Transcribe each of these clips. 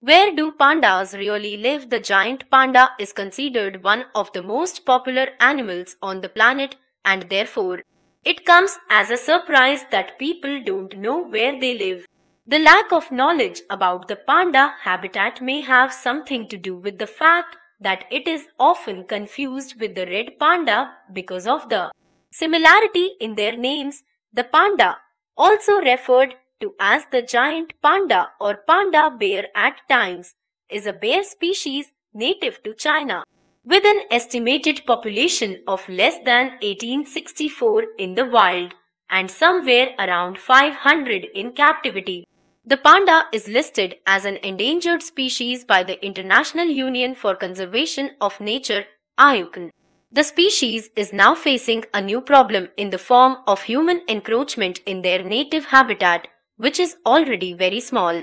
Where do pandas really live? The giant panda is considered one of the most popular animals on the planet and therefore it comes as a surprise that people don't know where they live. The lack of knowledge about the panda habitat may have something to do with the fact that it is often confused with the red panda because of the similarity in their names. The panda, also referred to as the giant panda or panda bear at times, is a bear species native to China with an estimated population of less than 1864 in the wild and somewhere around 500 in captivity. The panda is listed as an endangered species by the International Union for Conservation of Nature, IUCN. The species is now facing a new problem in the form of human encroachment in their native habitat which is already very small,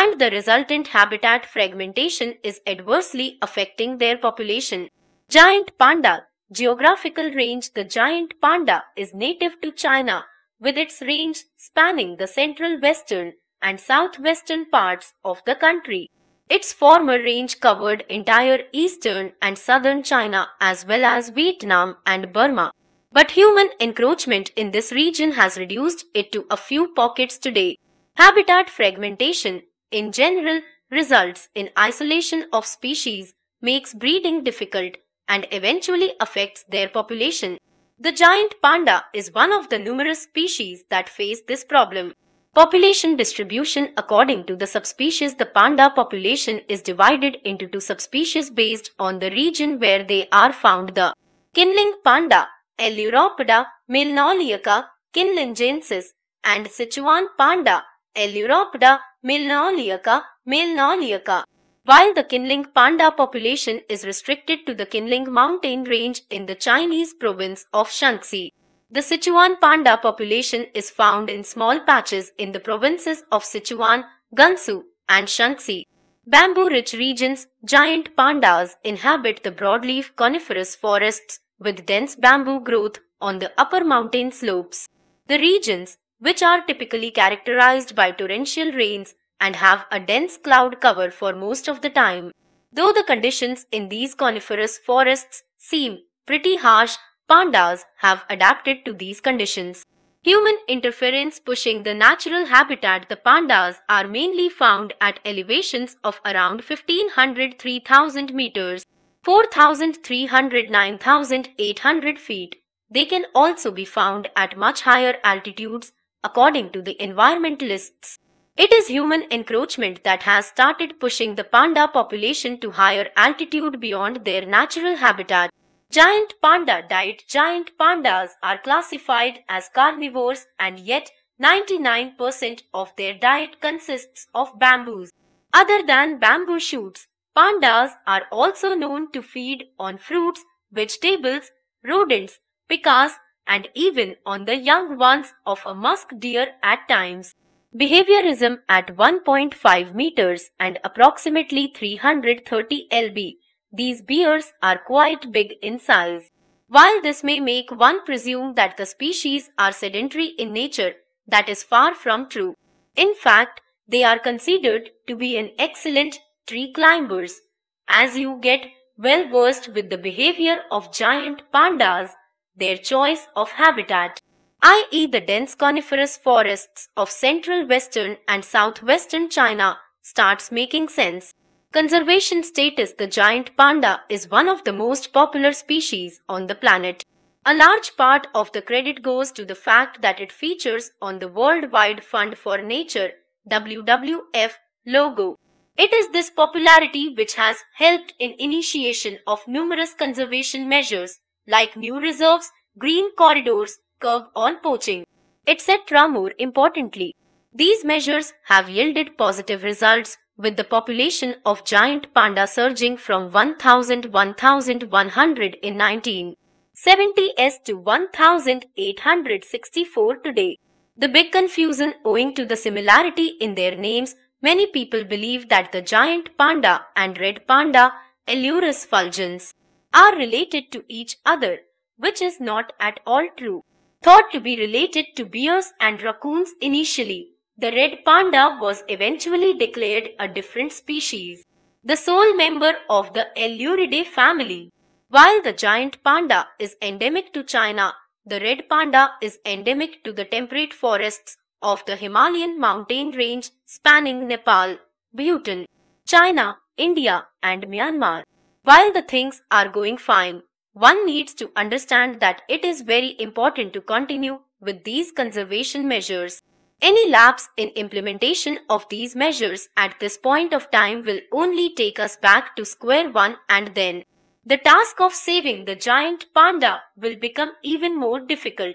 and the resultant habitat fragmentation is adversely affecting their population. Giant panda Geographical range The giant panda is native to China, with its range spanning the central western and southwestern parts of the country. Its former range covered entire eastern and southern China as well as Vietnam and Burma. But human encroachment in this region has reduced it to a few pockets today. Habitat fragmentation, in general, results in isolation of species, makes breeding difficult, and eventually affects their population. The giant panda is one of the numerous species that face this problem. Population distribution According to the subspecies, the panda population is divided into two subspecies based on the region where they are found. The Kinling panda Eleuropoda milnoliaca kinlingensis and Sichuan panda Eleuropoda milnoliaca milnoliaca. While the Kinling panda population is restricted to the Kinling mountain range in the Chinese province of Shanxi, the Sichuan panda population is found in small patches in the provinces of Sichuan, Gansu, and Shanxi. Bamboo-rich regions, giant pandas inhabit the broadleaf coniferous forests with dense bamboo growth on the upper mountain slopes. The regions, which are typically characterized by torrential rains and have a dense cloud cover for most of the time. Though the conditions in these coniferous forests seem pretty harsh, pandas have adapted to these conditions. Human interference pushing the natural habitat the pandas are mainly found at elevations of around 1500-3000 meters. 4,300 9,800 feet. They can also be found at much higher altitudes, according to the environmentalists. It is human encroachment that has started pushing the panda population to higher altitude beyond their natural habitat. Giant panda diet Giant pandas are classified as carnivores and yet 99% of their diet consists of bamboos. Other than bamboo shoots, Pandas are also known to feed on fruits, vegetables, rodents, pikas and even on the young ones of a musk deer at times. Behaviorism at 1.5 meters and approximately 330 lb. These bears are quite big in size. While this may make one presume that the species are sedentary in nature, that is far from true. In fact, they are considered to be an excellent tree climbers. As you get well versed with the behavior of giant pandas, their choice of habitat, i.e. the dense coniferous forests of central western and southwestern China, starts making sense. Conservation status The giant panda is one of the most popular species on the planet. A large part of the credit goes to the fact that it features on the Worldwide Fund for Nature WWF logo. It is this popularity which has helped in initiation of numerous conservation measures like new reserves, green corridors, curb on poaching, etc. More importantly, these measures have yielded positive results with the population of giant panda surging from 1,000 1,100 in 1970s to 1,864 today. The big confusion owing to the similarity in their names Many people believe that the giant panda and red panda, Elurus fulgens, are related to each other, which is not at all true. Thought to be related to bears and raccoons initially, the red panda was eventually declared a different species, the sole member of the Elluridae family. While the giant panda is endemic to China, the red panda is endemic to the temperate forests of the Himalayan mountain range spanning Nepal, Bhutan, China, India and Myanmar. While the things are going fine, one needs to understand that it is very important to continue with these conservation measures. Any lapse in implementation of these measures at this point of time will only take us back to square one and then the task of saving the giant panda will become even more difficult.